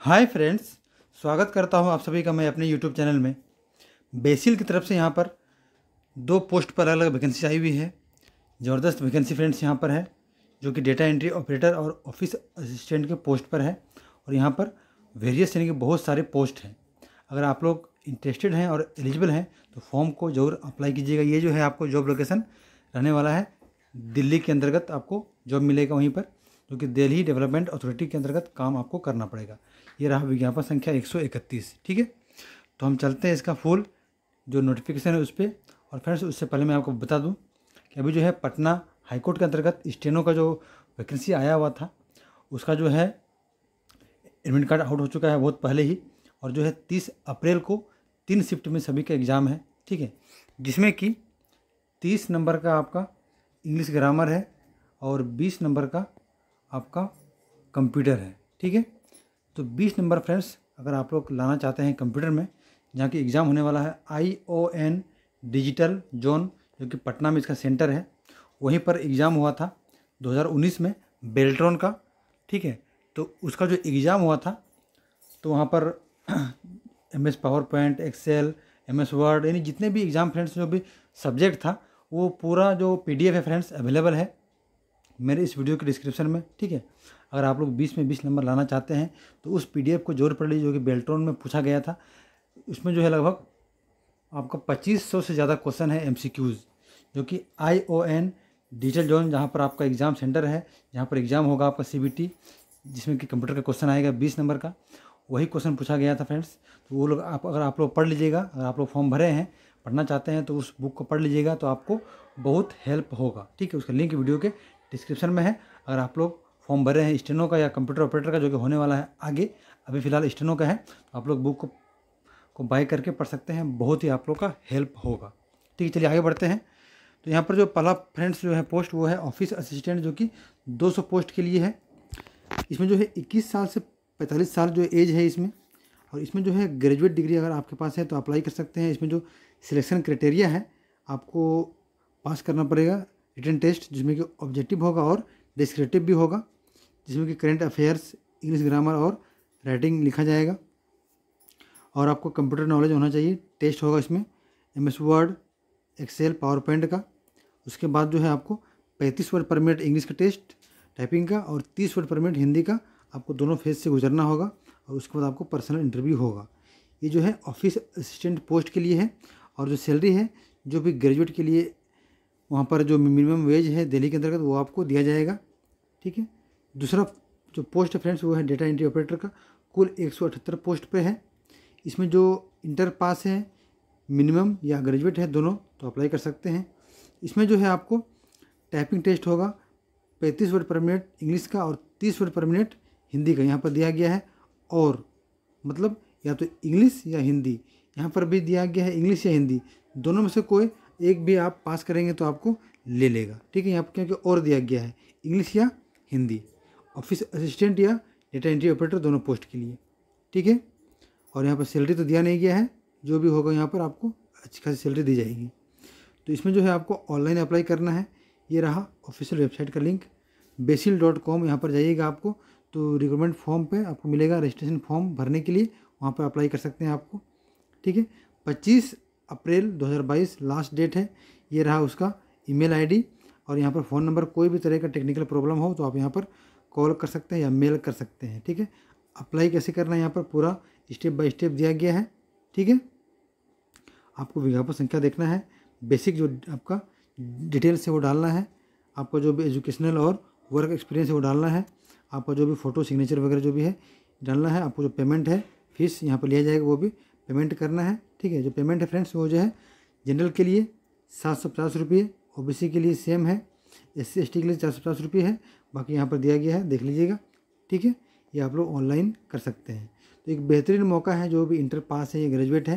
hi friends स्वागत करता हूं आप सभी का मैं अपने यूट्यूब चैनल में बेसिल की तरफ से यहां पर दो पोस्ट पर अलग अलग वैकेंसी आई हुई है ज़बरदस्त वैकेंसी फ्रेंड्स यहां पर है जो कि डेटा एंट्री ऑपरेटर और ऑफिस असिस्टेंट के पोस्ट पर है और यहां पर वेरियस यानी कि बहुत सारे पोस्ट हैं अगर आप लोग इंटरेस्टेड हैं और एलिजिबल हैं तो फॉर्म को ज़रूर अप्लाई कीजिएगा ये जो है आपको जॉब लोकेसन रहने वाला है दिल्ली के अंतर्गत आपको जॉब मिलेगा वहीं पर जो कि दिल्ली डेवलपमेंट अथॉरिटी के अंतर्गत काम आपको करना पड़ेगा ये रहा विज्ञापन संख्या एक ठीक है तो हम चलते हैं इसका फुल जो नोटिफिकेशन है उस पर और फ्रेंड्स उससे पहले मैं आपको बता दूँ कि अभी जो है पटना हाईकोर्ट के अंतर्गत स्टेनों का जो वैकेंसी आया हुआ था उसका जो है एडमिट कार्ड आउट हो चुका है बहुत पहले ही और जो है तीस अप्रैल को तीन शिफ्ट में सभी का एग्ज़ाम है ठीक है जिसमें कि तीस नंबर का आपका इंग्लिश ग्रामर है और बीस नंबर का आपका कंप्यूटर है ठीक है तो बीस नंबर फ्रेंड्स अगर आप लोग लाना चाहते हैं कंप्यूटर में जहाँ की एग्ज़ाम होने वाला है I O N digital zone जो कि पटना में इसका सेंटर है वहीं पर एग्ज़ाम हुआ था 2019 में बेल्ट्रॉन का ठीक है तो उसका जो एग्ज़ाम हुआ था तो वहाँ पर M S power point Excel M S Word यानी जितने भी एग्ज़ाम फ्रेंड्स जो भी सब्जेक्ट था वो पूरा जो पी डी एफ है फ्रेंड्स अवेलेबल है मेरे इस वीडियो के डिस्क्रिप्शन में ठीक है अगर आप लोग बीस में बीस नंबर लाना चाहते हैं तो उस पी को जोर पड़ लीजिए जो कि बेल्ट्रॉन में पूछा गया था उसमें जो है लगभग आपका पच्चीस सौ से ज़्यादा क्वेश्चन है एम जो कि I O N digital zone जहाँ पर आपका एग्ज़ाम सेंटर है जहाँ पर एग्ज़ाम होगा आपका सी जिसमें कि कंप्यूटर का क्वेश्चन आएगा बीस नंबर का वही क्वेश्चन पूछा गया था फ्रेंड्स तो वो लोग आप अगर आप लोग पढ़ लीजिएगा अगर आप लोग फॉर्म भरे हैं पढ़ना चाहते हैं तो उस बुक को पढ़ लीजिएगा तो आपको बहुत हेल्प होगा ठीक है उसका लिंक वीडियो के डिस्क्रिप्शन में है अगर आप लोग फॉर्म भरे हैं स्टेनो का या कंप्यूटर ऑपरेटर का जो कि होने वाला है आगे अभी फ़िलहाल स्टेनो का है तो आप लोग बुक को, को बाय करके पढ़ सकते हैं बहुत ही आप लोग का हेल्प होगा ठीक है चलिए आगे बढ़ते हैं तो यहाँ पर जो पहला फ्रेंड्स जो है पोस्ट वो है ऑफिस असिस्टेंट जो कि 200 पोस्ट के लिए है इसमें जो है 21 साल से 45 साल जो एज है इसमें और इसमें जो है ग्रेजुएट डिग्री अगर आपके पास है तो अप्लाई कर सकते हैं इसमें जो सिलेक्शन क्राइटेरिया है आपको पास करना पड़ेगा रिटर्न टेस्ट जिसमें कि ऑब्जेक्टिव होगा और डिस्क्रिप्टिव भी होगा जिसमें कि करेंट अफेयर्स इंग्लिश ग्रामर और राइटिंग लिखा जाएगा और आपको कंप्यूटर नॉलेज होना चाहिए टेस्ट होगा इसमें M S Word Excel PowerPoint का उसके बाद जो है आपको पैंतीस वर्ड पर मिनट इंग्लिश का टेस्ट टाइपिंग का और तीस वर्ड पर मिनट हिंदी का आपको दोनों फेज से गुजरना होगा और उसके बाद आपको पर्सनल इंटरव्यू होगा ये जो है ऑफिस असिस्टेंट पोस्ट के लिए है और जो सैलरी है जो भी ग्रेजुएट के लिए वहाँ पर जो मिनिमम वेज है दिल्ली के अंतर्गत वो आपको दिया जाएगा ठीक है दूसरा जो पोस्ट फ्रेंड्स वो है डेटा एंट्री ऑपरेटर का कुल एक पोस्ट पर है इसमें जो इंटर पास है मिनिमम या ग्रेजुएट है दोनों तो अप्लाई कर सकते हैं इसमें जो है आपको टाइपिंग टेस्ट होगा पैंतीस वर्ड पर मिनट इंग्लिश का और तीस वर्ड पर मिनट हिंदी का यहाँ पर दिया गया है और मतलब या तो इंग्लिश या हिंदी यहाँ पर भी दिया गया है इंग्लिश या हिंदी दोनों में से कोई एक भी आप पास करेंगे तो आपको ले लेगा ठीक है यहाँ पर क्योंकि और दिया गया है इंग्लिश या हिंदी ऑफिस असिस्टेंट या डेटा एंट्री ऑपरेटर दोनों पोस्ट के लिए ठीक है और यहाँ पर सैलरी तो दिया नहीं गया है जो भी होगा यहाँ पर आपको अच्छी खासी सैलरी दी जाएगी तो इसमें जो है आपको ऑनलाइन अप्लाई करना है ये रहा ऑफिशियल वेबसाइट का लिंक बेसिल डॉट कॉम यहाँ पर जाइएगा आपको तो रिक्रूटमेंट फॉर्म पे आपको मिलेगा रजिस्ट्रेशन फॉर्म भरने के लिए वहाँ पर अप्लाई कर सकते हैं आपको ठीक है पच्चीस अप्रैल 2022 लास्ट डेट है ये रहा उसका ईमेल आईडी और यहाँ पर फ़ोन नंबर कोई भी तरह का टेक्निकल प्रॉब्लम हो तो आप यहाँ पर कॉल कर सकते हैं या मेल कर सकते हैं ठीक है अप्लाई कैसे करना है यहाँ पर पूरा स्टेप बाय स्टेप दिया गया है ठीक है आपको विज्ञापन संख्या देखना है बेसिक जो आपका डिटेल्स है वो डालना है आपका जो भी एजुकेशनल और वर्क एक्सपीरियंस है वो डालना है आपका जो भी फ़ोटो सिग्नेचर वगैरह जो भी है डालना है आपको जो पेमेंट है फीस यहाँ पर लिया जाएगा वो भी पेमेंट करना है ठीक है जो पेमेंट है फ्रेंड्स वो जो है जनरल के लिए सात सौ पचास रुपये ओ बी सी के लिए सेम है एस सी एस टी के लिए चार सौ पचास रुपये है बाकी यहाँ पर दिया गया है देख लीजिएगा ठीक है ये आप लोग ऑनलाइन कर सकते हैं तो एक बेहतरीन मौका है जो भी इंटर पास है या ग्रेजुएट है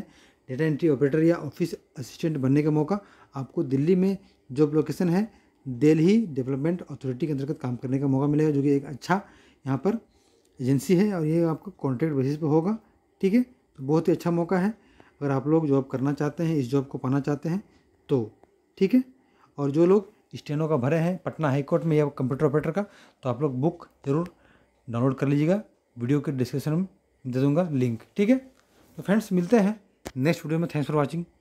डेटा एंट्री ऑपरेटर या ऑफिस असिस्टेंट बनने का मौका आपको दिल्ली में जॉब लोकेशन है दिल्ली डेवलपमेंट अथॉरिटी के अंतर्गत काम करने का मौका मिलेगा जो कि एक अच्छा यहाँ पर एजेंसी है और ये आपको कॉन्ट्रैक्ट बेसिस पर होगा ठीक है तो बहुत ही अच्छा मौका है अगर आप लोग जॉब करना चाहते हैं इस जॉब को पाना चाहते हैं तो ठीक है और जो लोग स्टेनो का भरे हैं पटना हाईकोर्ट में या कंप्यूटर ऑपरेटर का तो आप लोग बुक ज़रूर डाउनलोड कर लीजिएगा वीडियो के डिस्क्रिप्शन में दे दूँगा लिंक ठीक है तो फ्रेंड्स मिलते हैं नेक्स्ट वीडियो में थैंक्स फॉर वॉचिंग